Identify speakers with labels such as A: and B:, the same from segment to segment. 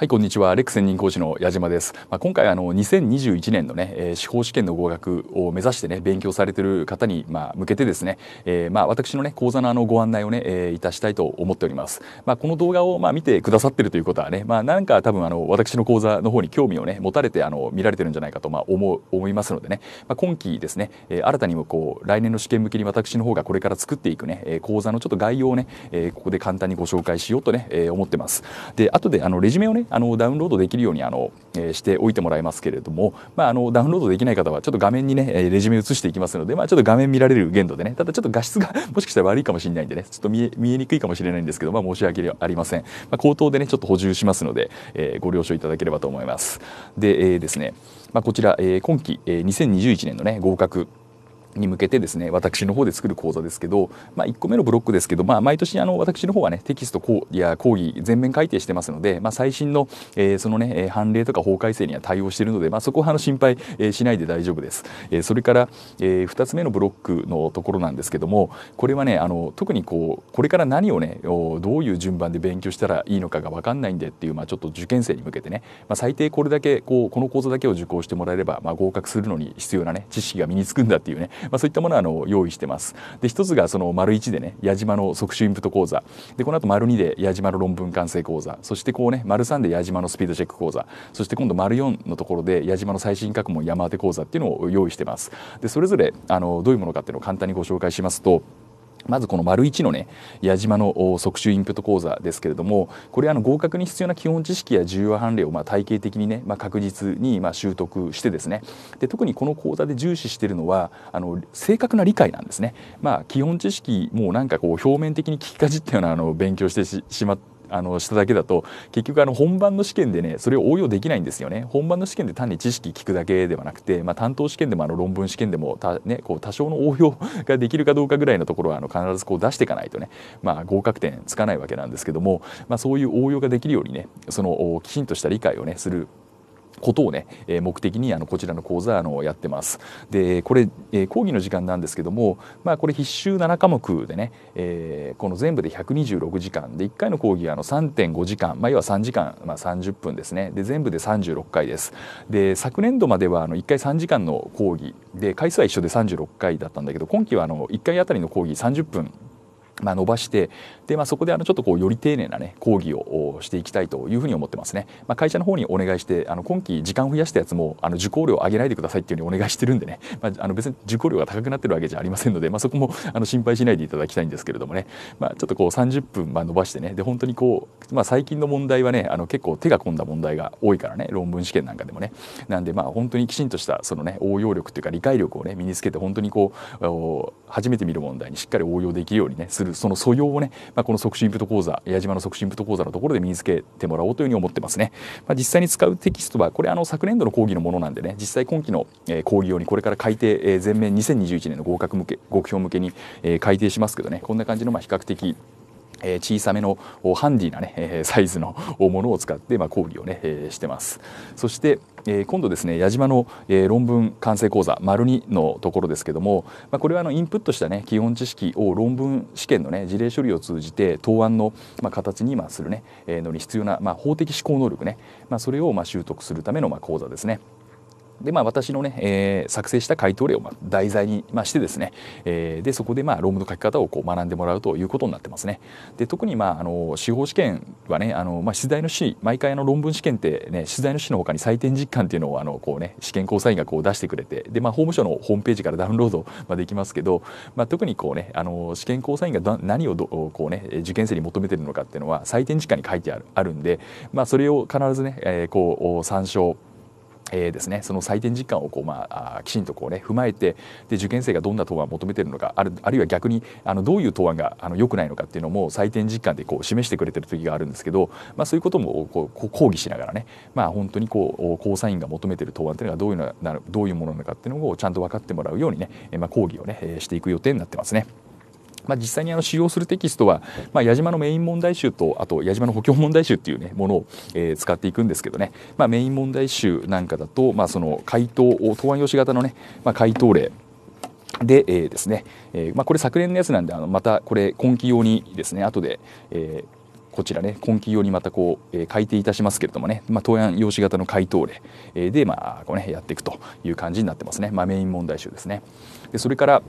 A: はいこんにちはレック専任講師の矢島です、まあ、今回あの2021年のね、えー、司法試験の合格を目指してね勉強されてる方にまあ向けてですね、えー、まあ私のね講座のあのご案内をね、えー、いたしたいと思っておりますまあこの動画をまあ見てくださってるということはねまあなんか多分あの私の講座の方に興味をね持たれてあの見られてるんじゃないかとまあ思う思いますのでね、まあ、今期ですね、えー、新たにもこう来年の試験向けに私の方がこれから作っていくね、えー、講座のちょっと概要をね、えー、ここで簡単にご紹介しようとね、えー、思ってますで後であのレジュメをねあのダウンロードできるようにあの、えー、しておいてもらいますけれども、まあ、あのダウンロードできない方はちょっと画面にねえレジュメ移していきますので、まあ、ちょっと画面見られる限度でねただちょっと画質が もしかしたら悪いかもしれないんでねちょっと見え見えにくいかもしれないんですけど、まあ、申し訳ありません、まあ、口頭でねちょっと補充しますので、えー、ご了承いただければと思いますで、えー、ですね、まあ、こちら、えー、今期、えー、2021年のね合格に向けてですね私の方で作る講座ですけど、まあ、1個目のブロックですけど、まあ、毎年あの私の方はねテキストいや講義全面改定してますので、まあ、最新の、えー、そのね判例とか法改正には対応しているので、まあ、そこはあの心配、えー、しないで大丈夫です、えー、それから、えー、2つ目のブロックのところなんですけどもこれはねあの特にこうこれから何をねどういう順番で勉強したらいいのかが分かんないんでっていう、まあ、ちょっと受験生に向けてね、まあ、最低これだけこうこの講座だけを受講してもらえれば、まあ、合格するのに必要なね知識が身につくんだっていうねまあ、そういったものはあの用意してます。で一つがその丸1でね矢島の即習インプット講座でこの後丸2で矢島の論文完成講座そしてこうね丸3で矢島のスピードチェック講座そして今度丸4のところで矢島の最新学問山手講座っていうのを用意してます。でそれぞれあのどういうものかっていうのを簡単にご紹介しますとまずこの丸1のね矢島の即習インプット講座ですけれどもこれあの合格に必要な基本知識や重要判例をまあ体系的にね、まあ、確実にまあ習得してですねで特にこの講座で重視しているのはあの正確な理解なんですね。まあ、基本知識もうなんかこう表面的に聞きかじったようなあの勉強してしまってあのしただけだと結局あの本番の試験でねそれを応用できないんですよね本番の試験で単に知識聞くだけではなくて、まあ、担当試験でもあの論文試験でもた、ね、こう多少の応用ができるかどうかぐらいのところはあの必ずこう出していかないとね、まあ、合格点つかないわけなんですけども、まあ、そういう応用ができるようにねそのきちんとした理解をねすることをね、え目的にあのこちらの講座あのやってます。でこれ、え講義の時間なんですけども、まあ、これ必修7科目でね、えー、この全部で126時間で1回の講義はあの3.5時間、まあ、要は3時間、まあ、30分ですねで全部で36回です。で昨年度まではあの1回3時間の講義で回数は一緒で36回だったんだけど今期はあの1回あたりの講義30分まあ、伸ばしてで、まあ、そこであのちょっとこうより丁寧な、ね、講義をしていきたいというふうに思ってますね、まあ、会社の方にお願いしてあの今期時間を増やしたやつもあの受講料を上げないでくださいっていうふうにお願いしてるんでね、まあ、あの別に受講料が高くなってるわけじゃありませんので、まあ、そこもあの心配しないでいただきたいんですけれどもね、まあ、ちょっとこう30分まあ伸ばしてねで本当にこう、まあ、最近の問題はねあの結構手が込んだ問題が多いからね論文試験なんかでもねなんでまあ本当にきちんとしたそのね応用力というか理解力をね身につけて本当にこう初めて見る問題にしっかり応用できるようにねするるその素養をね、まあ、この促進部と講座矢島の促進部と講座のところで身につけてもらおうというふうに思ってますね、まあ、実際に使うテキストはこれあの昨年度の講義のものなんでね実際今期の講義用にこれから改定全面2021年の合格向け目標向けに改定しますけどねこんな感じのまあ比較的え小さめのハンディなね、えサイズのものを使って、まあ、講義をね、えしてます。そして、え今度ですね矢島の、え論文完成講座丸2のところですけども、まあ、これはあのインプットしたね基本知識を論文試験のね事例処理を通じて答案の、まあ、形に、まするね、えのに必要な、まあ、法的思考能力ね、まあ、それを、まあ、習得するための、まあ、講座ですね。でまあ私のね、えー、作成した回答例をまあ題材にましてですね、えー、でそこでまあ論文の書き方をこう学んでもらうということになってますね。で特にまああの司法試験はねあのまあ取材の試毎回あの論文試験ってね取材の試のほかに採点実感っていうのをあのこうね試験交際員がこう出してくれてでまあ法務省のホームページからダウンロードまあできますけど、まあ特にこうねあの試験交際員が何をどこうね受験生に求めてるのかっていうのは採点実感に書いてあるあるんで、まあそれを必ずね、えー、こう参照えーですね、その採点実感をこう、まあ、きちんとこう、ね、踏まえてで受験生がどんな答案を求めてるのかあるあるいは逆にあのどういう答案があの良くないのかっていうのも採点実感でこう示してくれてる時があるんですけど、まあ、そういうこともこう抗議しながらね、まあ、本当にこう交査員が求めてる答案っていうのがどういうのどういうものなのかっていうのをちゃんと分かってもらうようにね、まあ、講義をねしていく予定になってますね。まあ、実際にあの使用するテキストは、まあ、矢島のメイン問題集とあと矢島の補強問題集っていう、ね、ものを、えー、使っていくんですけどね、まあ、メイン問題集なんかだと、まあ、その回答を答案用紙型のね、まあ、回答例で、えー、ですね、えーまあ、これ昨年のやつなんであのまたこれ今期用にですね後で、えー、こちらね今期用にまたこう、えー、改定いたしますけれどもね、まあ、答案用紙型の回答例、えー、で、まあこうね、やっていくという感じになってますね、まあ、メイン問題集ですね。でそれから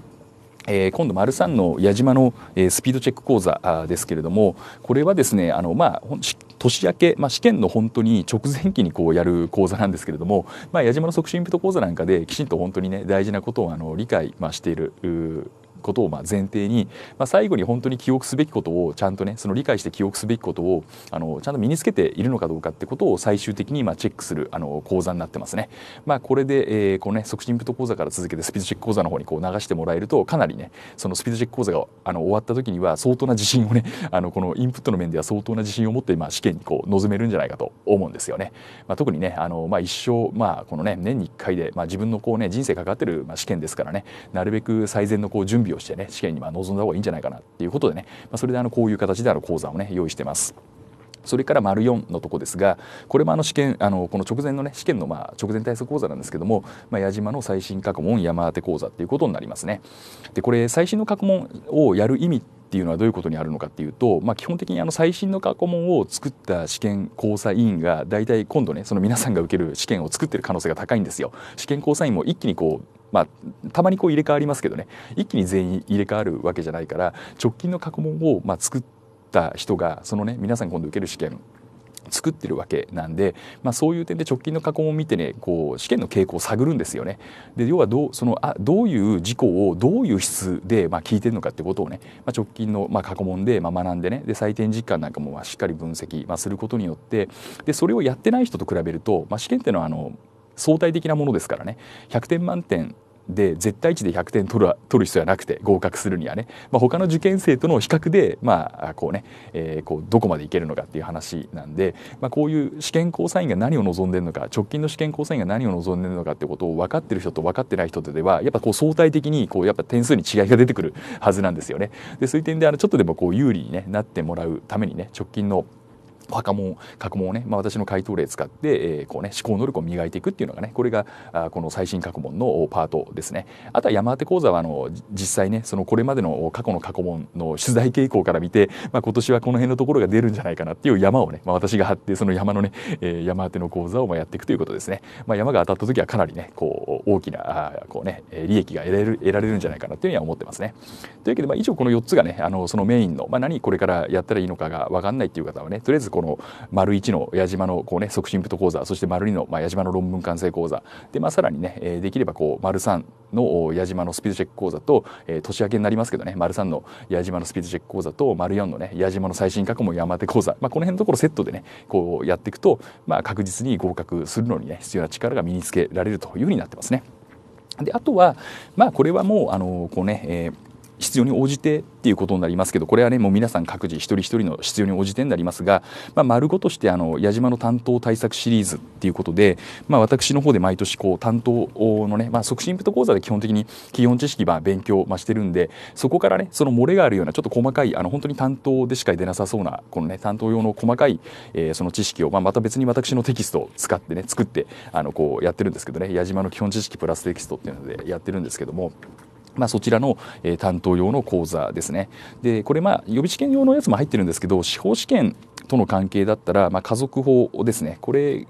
A: えー、今度、丸三の矢島の、えー、スピードチェック講座ですけれども、これはですね、あのまあ、年明け、まあ、試験の本当に直前期にこうやる講座なんですけれども、まあ、矢島の促進インプット講座なんかできちんと本当にね大事なことをあの理解、まあ、していることをまあ前提に、まあ、最後に本当に記憶すべきことをちゃんとねその理解して記憶すべきことをあのちゃんと身につけているのかどうかってことを最終的にまあチェックするあの講座になってますね。まあ、これで、えー、このね促進プト講座から続けてスピードチェック講座の方にこう流してもらえるとかなりねそのスピードチェック講座があの終わった時には相当な自信をね あのこのインプットの面では相当な自信を持ってま試験にこう臨めるんじゃないかと思うんですよね。まあ、特にねあの、まあ、一生、まあ、このね年に1回で、まあ、自分のこう、ね、人生かかってる、まあ試験ですからねなるべく最善のこう準備備をしてね試験にま臨んだ方がいいんじゃないかなっていうことでね、まそれであのこういう形である講座をね用意してます。それから丸4のとこですがこれもあの試験あのこの直前のね試験のまあ直前対策講座なんですけども、まあ、矢島の最新過去問山当て講座っていうことになりますね。でこれ最新の過去問をやる意味っていうのはどういうことにあるのかっていうと、まあ、基本的にあの最新の過去問を作った試験交差委員が大体今度ねその皆さんが受ける試験を作ってる可能性が高いんですよ。試験交委員も一気にこうまあ、たまにこう入れ替わりますけどね一気に全員入れ替わるわけじゃないから直近の過去問をまあ作った人がそのね皆さん今度受ける試験作ってるわけなんで、まあ、そういう点で直近の過去問を見てねこう試験の傾向を探るんですよね。で要はどうそのあどういう事項をどういう質で、まあ、聞いてるのかってことをね、まあ、直近の、まあ、過去問で、まあ、学んでねで採点実感なんかもまあしっかり分析、まあ、することによってでそれをやってない人と比べると、まあ、試験っていうのはあの相対的なものですからね100点満点で絶対値で100点取る取る必要はなくて合格するにはね、まあ、他の受験生との比較で、まあこうねえー、こうどこまでいけるのかっていう話なんで、まあ、こういう試験交査員が何を望んでるのか直近の試験交査員が何を望んでるのかってことを分かってる人と分かってない人とではやっぱこう相対的にこうやっぱ点数に違いが出てくるはずなんですよね。でそういう点であのちょっとでもこう有利に、ね、なってもらうためにね直近の墓門格問をね、まあ、私の回答例使って、えーこうね、思考能力を磨いていくっていうのがねこれがあこの最新過去問のパートですねあとは山当て講座はあの実際ねそのこれまでの過去の過去問の取材傾向から見て、まあ、今年はこの辺のところが出るんじゃないかなっていう山をね、まあ、私が張ってその山のね、えー、山当ての講座をまあやっていくということですね、まあ、山が当たった時はかなりねこう大きなあこうね利益が得られる得られるんじゃないかなっていうふうには思ってますねというわけで、まあ、以上この4つがねあのそのメインの、まあ、何これからやったらいいのかが分かんないっていう方はねとりあえずここの丸1の矢島のこう、ね、促進プット講座そして丸2の、まあ、矢島の論文完成講座で、まあ、さらにね、えできればこう丸3の矢島のスピードチェック講座と、え年明けになりますけどね丸3の矢島のスピードチェック講座と丸4のね矢島の最新過去も山手講座、まあ、この辺のところセットでねこうやっていくと、まあ、確実に合格するのにね必要な力が身につけられるというふうになってますね。であとはまあこれはもうあのこうね、えー必要に応じてっていうことになりますけどこれはねもう皆さん各自一人一人の必要に応じてになりますが、まあ、丸ごとしてあの矢島の担当対策シリーズっていうことで、まあ、私の方で毎年こう担当のね、まあ、促進プト講座で基本的に基本知識ば勉強、まあ、してるんでそこからねその漏れがあるようなちょっと細かいあの本当に担当でしか出なさそうなこのね担当用の細かい、えー、その知識を、まあ、また別に私のテキストを使ってね作ってあのこうやってるんですけどね矢島の基本知識プラステキストっていうのでやってるんですけども。まあ、そちらの、え担当用の講座ですね。でこれまあ予備試験用のやつも入ってるんですけど司法試験との関係だったら、まあ、家族法ですねこれ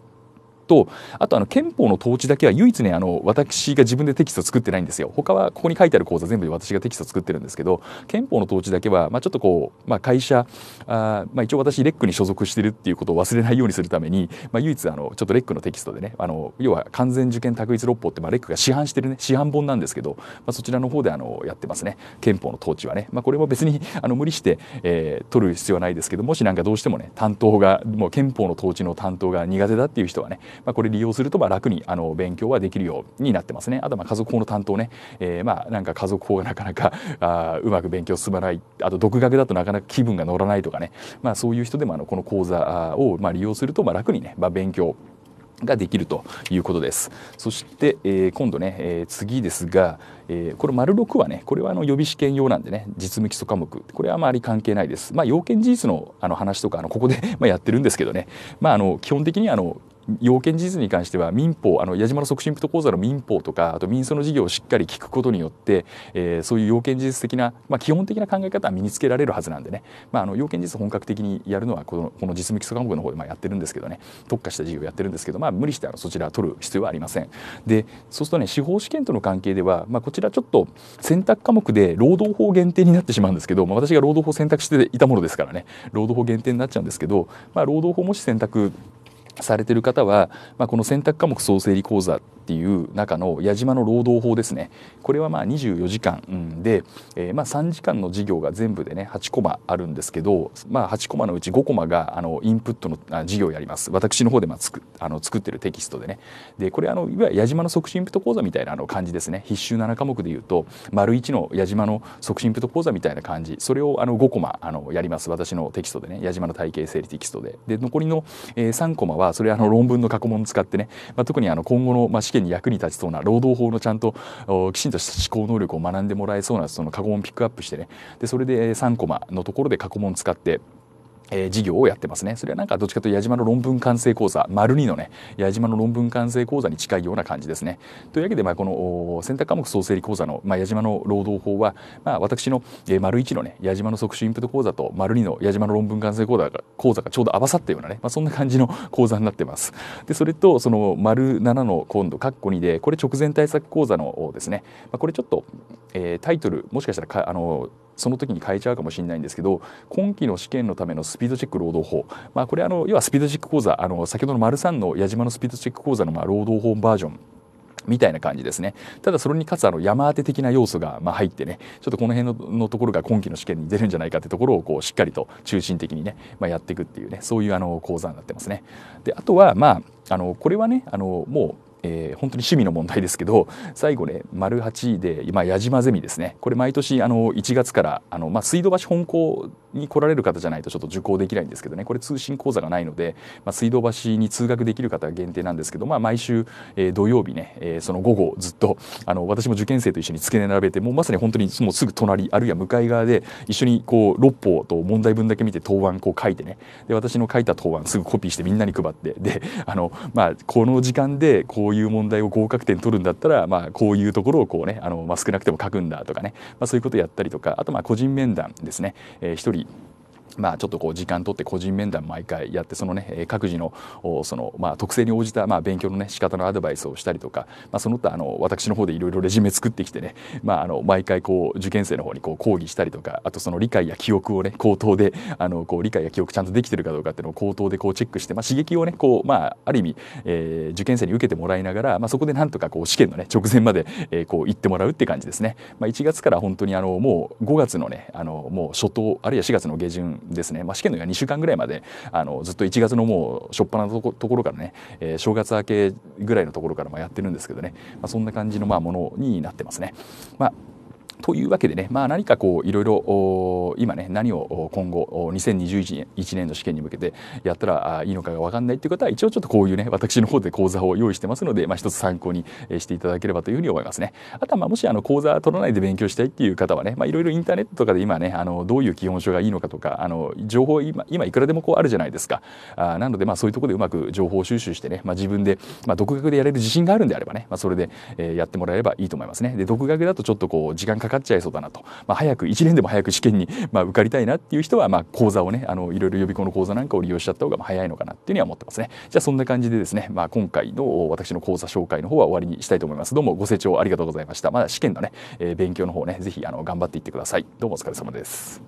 A: とあとあの憲法の統治だけは唯一ねあの私が自分でテキスト作ってないんですよ他はここに書いてある講座全部で私がテキスト作ってるんですけど憲法の統治だけは、まあ、ちょっとこう、まあ、会社あ、まあ、一応私レックに所属してるっていうことを忘れないようにするために、まあ、唯一あのちょっとレックのテキストでねあの要は完全受験択一六法って、まあ、レックが市販してるね市販本なんですけど、まあ、そちらの方であのやってますね憲法の統治はね、まあ、これも別にあの無理して、えー、取る必要はないですけどもしなんかどうしてもね担当がもう憲法の統治の担当が苦手だっていう人はね、まあ、これ利用するとまあ楽にあの勉強はできるようになってますねあとまあ家族法の担当ね、えー、まあなんか家族法が なかなかあうまく勉強進まないあと独学だとなかなか気分が乗らないとかね、まあ、そういう人でもあのこの講座をまあ利用するとまあ楽にね、まあ、勉強ができるということです。そして、えー、今度ね、えー、次ですが、えー、これ丸六はねこれはあの予備試験用なんでね実務基礎科目これはあまり関係ないです。まあ要件事実のあの話とかあのここで まあやってるんですけどね、まあ、あの基本的にあの要件事実に関しては民法あの矢島の促進プト講座の民法とかあと民訴の事業をしっかり聞くことによって、えー、そういう要件事実的な、まあ、基本的な考え方は身につけられるはずなんでね、まあ、あの要件事実本格的にやるのはこのこの実務基礎科目の方でまあやってるんですけどね特化した事業やってるんですけど、まあ、無理してあのそちらは取る必要はありません。でそうするとね司法試験との関係では、まあ、こちらちょっと選択科目で労働法限定になってしまうんですけど、まあ、私が労働法選択していたものですからね労働法限定になっちゃうんですけど、まあ、労働法もし選択されてる方は、まあ、この選択科目総整理講座っていう中の矢島の労働法ですねこれはまあ24時間で、えー、まあ3時間の授業が全部でね8コマあるんですけど、まあ、8コマのうち5コマがあのインプットの授業をやります私の方でまあつくあの作ってるテキストでねでこれあのいわゆる矢島の促進インプット講座みたいなあの感じですね必修7科目でいうと丸1の矢島の促進インプット講座みたいな感じそれをあの5コマあのやります私のテキストでね矢島の体系整理テキストでで残りの3コマははそれはあの論文の過去問を使ってね、まあ、特にあの今後のまあ試験に役に立ちそうな労働法のちゃんときちんとした思考能力を学んでもらえそうなその過去問ピックアップしてねでそれで3コマのところで過去問使ってえー、事業をやってますね。それはなんかどっちかというと矢島の論文完成講座、丸2のね、矢島の論文完成講座に近いような感じですね。というわけで、まあ、この選択科目総整理講座の、まあ、矢島の労働法は、まあ、私の、えー、丸1のね、矢島の即死インプット講座と丸2の矢島の論文完成講座が講座がちょうど合わさったようなね、まあ、そんな感じの講座になってます。で、それと、その丸7の今度、括弧2で、これ直前対策講座のですね、まあ、これちょっと、えー、タイトル、もしかしたらか、あの、その時に変えちゃうかもしれないんですけど今期の試験のためのスピードチェック労働法、まあ、これあの要はスピードチェック講座あの先ほどの丸3の矢島のスピードチェック講座のまあ労働法バージョンみたいな感じですね。ただそれにかつあの山当て的な要素がま入ってね、ちょっとこの辺のところが今期の試験に出るんじゃないかってところをこうしっかりと中心的にね、まあ、やっていくっていうね、そういうあの講座になってますね。で、あとはまあ、あのこれはね、あのもうえー、本当に趣味の問題ですけど最後ね丸8で、まあ、矢島ゼミですねこれ毎年あの1月からあの、まあ、水道橋本校に来られる方じゃないとちょっと受講できないんですけどねこれ通信講座がないので、まあ、水道橋に通学できる方限定なんですけど、まあ、毎週、えー、土曜日ね、えー、その午後ずっとあの私も受験生と一緒に付け並べてもうまさに本当にもうすぐ隣あるいは向かい側で一緒にこう6法と問題文だけ見て答案こう書いてねで私の書いた答案すぐコピーしてみんなに配ってであの、まあ、この時間でこうういう問題を合格点取るんだったら、まあ、こういうところをこうねあの、まあ、少なくても書くんだとかね、まあ、そういうことやったりとかあとまあ個人面談ですね、えー、1人まあ、ちょっとこう時間取って個人面談毎回やってそのね各自のそのまあ特性に応じたまあ勉強のね仕方のアドバイスをしたりとかまあその他あの私の方でいろいろレジュメ作ってきてねまああの毎回こう受験生の方にこう講義したりとかあとその理解や記憶をね口頭であのこう理解や記憶ちゃんとできてるかどうかっていうのを口頭でこうチェックしてまあ刺激をねこうまあある意味え受験生に受けてもらいながらまあそこでなんとかこう試験のね直前までえこう行ってもらうって感じですねまあ月から本当にあのもう5月のねあのもう初頭あるいは4月の下旬ですね、まあ、試験の日は2週間ぐらいまであのずっと1月のもう初っ端なところからね、えー、正月明けぐらいのところからもやってるんですけどね、まあ、そんな感じのまあものになってますね。まあというわけでね、まあ、何かこういろいろ今ね何を今後2021年年の試験に向けてやったらいいのかが分かんないっていう方は一応ちょっとこういうね私の方で講座を用意してますので、まあ、一つ参考にしていただければというふうに思いますね。あとはまあもしあの講座取らないで勉強したいっていう方はねいろいろインターネットとかで今ねあのどういう基本書がいいのかとかあの情報今今いくらでもこうあるじゃないですか。あなのでまあそういうところでうまく情報収集してね、まあ、自分で、まあ、独学でやれる自信があるんであればね、まあ、それで、えやってもらえればいいと思いますね。で独学だとちょっとこう時間かかっちゃいそうだなと、まあ、早く1年でも早く試験に、まあ、受かりたいなっていう人は、まあ、講座をねあのいろいろ予備校の講座なんかを利用しちゃった方が早いのかなっていうには思ってますねじゃあそんな感じでですね、まあ、今回の私の講座紹介の方は終わりにしたいと思いますどうもご清聴ありがとうございましたまだ試験のね、えー、勉強の方ねぜひあの頑張っていってくださいどうもお疲れ様です